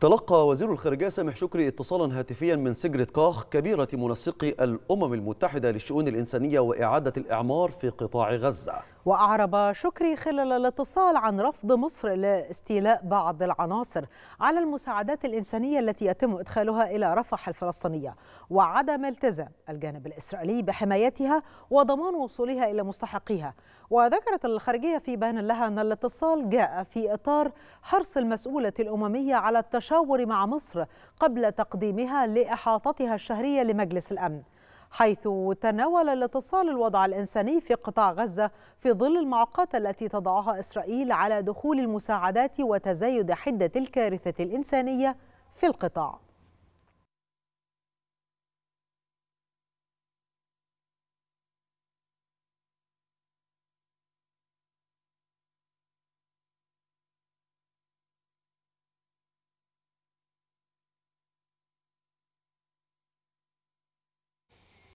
تلقى وزير الخارجية سامح شكري اتصالا هاتفيا من سجرة كاخ كبيرة منسقي الأمم المتحدة للشؤون الإنسانية وإعادة الإعمار في قطاع غزة وأعرب شكري خلال الاتصال عن رفض مصر لاستيلاء بعض العناصر على المساعدات الإنسانية التي يتم إدخالها إلى رفح الفلسطينية وعدم التزام الجانب الإسرائيلي بحمايتها وضمان وصولها إلى مستحقيها وذكرت الخارجية في بيان لها أن الاتصال جاء في إطار حرص المسؤولة الأممية على التش التشاور مع مصر قبل تقديمها لإحاطتها الشهرية لمجلس الأمن حيث تناول الاتصال الوضع الإنساني في قطاع غزة في ظل المعوقات التي تضعها إسرائيل على دخول المساعدات وتزايد حدة الكارثة الإنسانية في القطاع